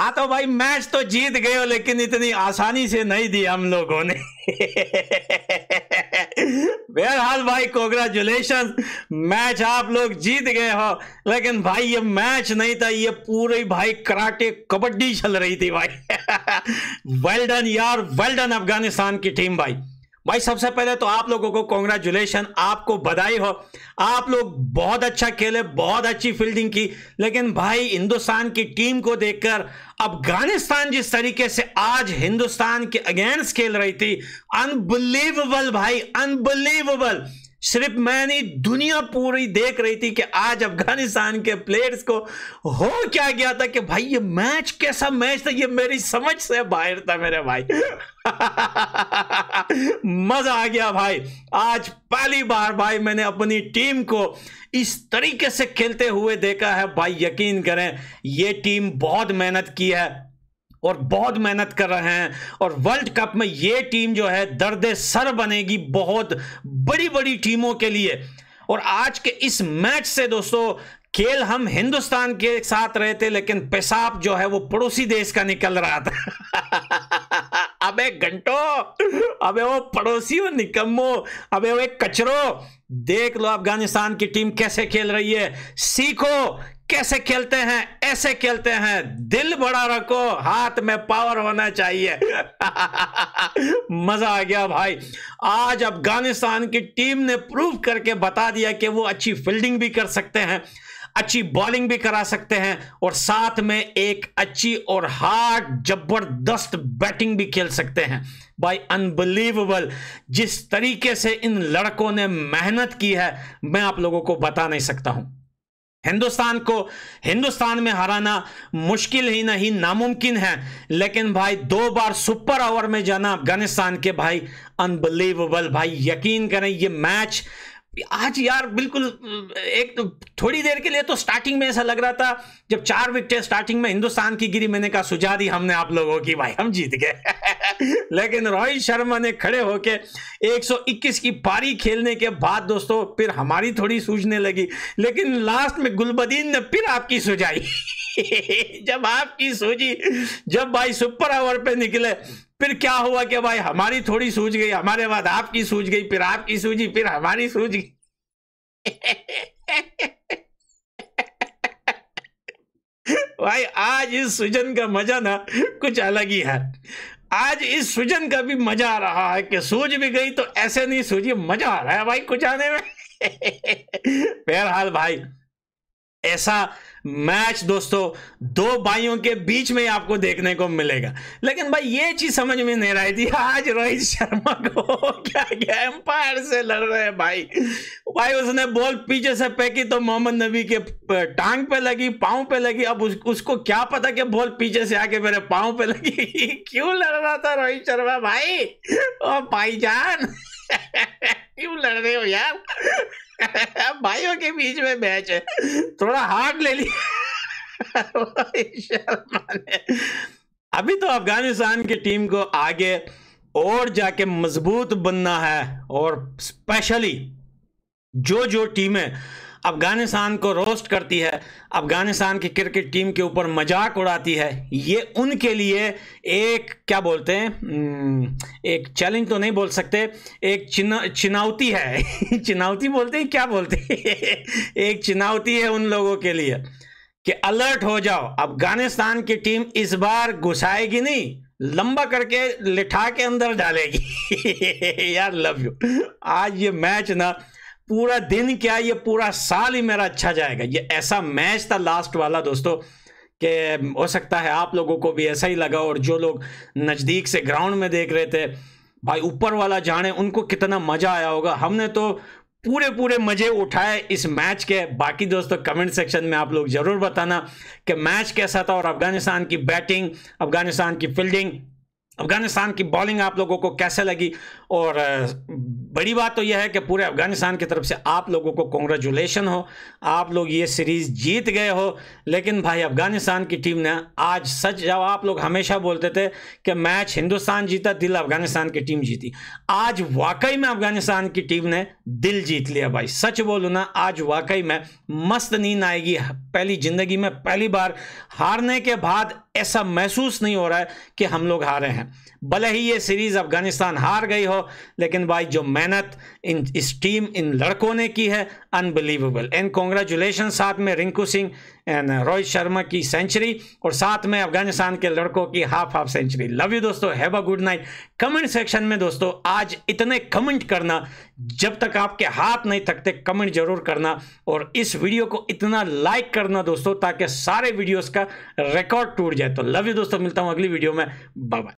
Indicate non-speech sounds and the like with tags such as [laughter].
आ तो भाई मैच तो जीत गए हो लेकिन इतनी आसानी से नहीं दी हम लोगों ने बेहाल भाई कॉन्ग्रेचुलेशन मैच आप लोग जीत गए हो लेकिन भाई ये मैच नहीं था ये पूरी भाई कराटे कबड्डी चल रही थी भाई वेल [laughs] डन यार वेल डन अफगानिस्तान की टीम भाई भाई सबसे पहले तो आप लोगों को कॉन्ग्रेचुलेशन आपको बधाई हो आप लोग बहुत अच्छा खेले बहुत अच्छी फील्डिंग की लेकिन भाई हिंदुस्तान की टीम को देखकर अफगानिस्तान जिस तरीके से आज हिंदुस्तान के अगेंस्ट खेल रही थी अनबिलीवेबल भाई अनबिलीवेबल सिर्फ मैं नहीं दुनिया पूरी देख रही थी कि आज अफगानिस्तान के प्लेयर्स को हो क्या गया था कि भाई ये मैच कैसा मैच था ये मेरी समझ से बाहर था मेरे भाई [laughs] मजा आ गया भाई आज पहली बार भाई मैंने अपनी टीम को इस तरीके से खेलते हुए देखा है भाई यकीन करें ये टीम बहुत मेहनत की है और बहुत मेहनत कर रहे हैं और वर्ल्ड कप में ये टीम जो है दर्द सर बनेगी बहुत बड़ी बड़ी टीमों के लिए और आज के इस मैच से दोस्तों खेल हम हिंदुस्तान के साथ रहे थे लेकिन पेशाब जो है वो पड़ोसी देश का निकल रहा था [laughs] अबे घंटो अबे वो पड़ोसी हो निकम्मो अबे वो एक कचरो देख लो अफगानिस्तान की टीम कैसे खेल रही है सीखो कैसे खेलते हैं ऐसे खेलते हैं दिल बड़ा रखो हाथ में पावर होना चाहिए [laughs] मजा आ गया भाई आज अफगानिस्तान की टीम ने प्रूव करके बता दिया कि वो अच्छी फील्डिंग भी कर सकते हैं अच्छी बॉलिंग भी करा सकते हैं और साथ में एक अच्छी और हार्ड जबरदस्त बैटिंग भी खेल सकते हैं बाई अनबिलीवेबल जिस तरीके से इन लड़कों ने मेहनत की है मैं आप लोगों को बता नहीं सकता हूं हिंदुस्तान को हिंदुस्तान में हराना मुश्किल ही नहीं नामुमकिन है लेकिन भाई दो बार सुपर ओवर में जाना अफगानिस्तान के भाई अनबिलीवेबल भाई यकीन करें ये मैच आज यार बिल्कुल एक तो थोड़ी देर के लिए तो स्टार्टिंग में ऐसा लग रहा था जब चार विकेटें स्टार्टिंग में हिंदुस्तान की गिरी मैंने कहा सुझा दी हमने आप लोगों की भाई हम जीत गए [laughs] लेकिन रोहित शर्मा ने खड़े होके 121 की पारी खेलने के बाद दोस्तों फिर हमारी थोड़ी सूझने लगी लेकिन लास्ट में गुलबदीन ने फिर आपकी सुझाई [laughs] [laughs] जब आपकी सूझी जब भाई सुपर आवर पे निकले फिर क्या हुआ कि भाई हमारी थोड़ी सूझ गई हमारे बाद आपकी सूझ गई फिर आपकी सूझी फिर हमारी सूझ गई [laughs] भाई आज इस सुजन का मजा ना कुछ अलग ही है आज इस सुजन का भी मजा आ रहा है कि सूझ भी गई तो ऐसे नहीं सूझी मजा आ रहा है भाई कुछ आने में [laughs] बहरहाल भाई ऐसा मैच दोस्तों दो भाइयों के बीच में आपको देखने को मिलेगा लेकिन भाई ये चीज समझ में नहीं रही थी आज रोहित शर्मा को [laughs] क्या क्या एम्पायर से लड़ रहे हैं भाई भाई उसने बॉल पीछे से फेंकी तो मोहम्मद नबी के टांग पे लगी पाँव पे लगी अब उस, उसको क्या पता कि बॉल पीछे से आके मेरे पाँव पे लगी [laughs] क्यों लड़ रहा था रोहित शर्मा भाई ओ भाईजान [laughs] क्यों लड़ रहे हो यार [laughs] भाइयों के बीच में मैच है थोड़ा हार्ड ले लिया [laughs] अभी तो अफगानिस्तान की टीम को आगे और जाके मजबूत बनना है और स्पेशली जो जो टीमें अफगानिस्तान को रोस्ट करती है अफगानिस्तान की क्रिकेट टीम के ऊपर मजाक उड़ाती है ये उनके लिए एक क्या बोलते हैं हम्म, एक चैलेंज तो नहीं बोल सकते एक चुनौती है [laughs] चुनौती बोलते हैं क्या बोलते हैं [laughs] एक चुनौती है उन लोगों के लिए कि अलर्ट हो जाओ अफगानिस्तान की टीम इस बार घुसाएगी नहीं लंबा करके लिठा के अंदर डालेगी [laughs] यार लव यू आज ये मैच ना पूरा दिन क्या ये पूरा साल ही मेरा अच्छा जाएगा ये ऐसा मैच था लास्ट वाला दोस्तों कि हो सकता है आप लोगों को भी ऐसा ही लगा और जो लोग नज़दीक से ग्राउंड में देख रहे थे भाई ऊपर वाला जाने उनको कितना मज़ा आया होगा हमने तो पूरे पूरे मज़े उठाए इस मैच के बाकी दोस्तों कमेंट सेक्शन में आप लोग ज़रूर बताना कि मैच कैसा था और अफ़गानिस्तान की बैटिंग अफ़गानिस्तान की फील्डिंग अफगानिस्तान की बॉलिंग आप लोगों को कैसे लगी और बड़ी बात तो यह है कि पूरे अफगानिस्तान की तरफ से आप लोगों को कॉन्ग्रेचुलेशन हो आप लोग ये सीरीज़ जीत गए हो लेकिन भाई अफगानिस्तान की टीम ने आज सच जब आप लोग हमेशा बोलते थे कि मैच हिंदुस्तान जीता दिल अफगानिस्तान की टीम जीती आज वाकई में अफगानिस्तान की टीम ने दिल जीत लिया भाई सच बोलू ना आज वाकई में मस्त नींद आएगी पहली ज़िंदगी में पहली बार हारने के बाद ऐसा महसूस नहीं हो रहा है कि हम लोग हारे हैं भले ही ये सीरीज़ अफ़गानिस्तान हार गई हो लेकिन भाई जो मेहनत इन इस टीम इन लड़कों ने की है अनबिलीवेबल एंड कॉन्ग्रेचुलेशन साथ में रिंकू सिंह रोहित शर्मा की सेंचुरी और साथ में अफगानिस्तान के लड़कों की half half century love you दोस्तों have a good night comment section में दोस्तों आज इतने कमेंट करना जब तक आपके हाथ नहीं थकते कमेंट जरूर करना और इस वीडियो को इतना लाइक करना दोस्तों ताकि सारे वीडियोस का रिकॉर्ड टूट जाए तो लव यू दोस्तों मिलता हूँ अगली वीडियो में बाय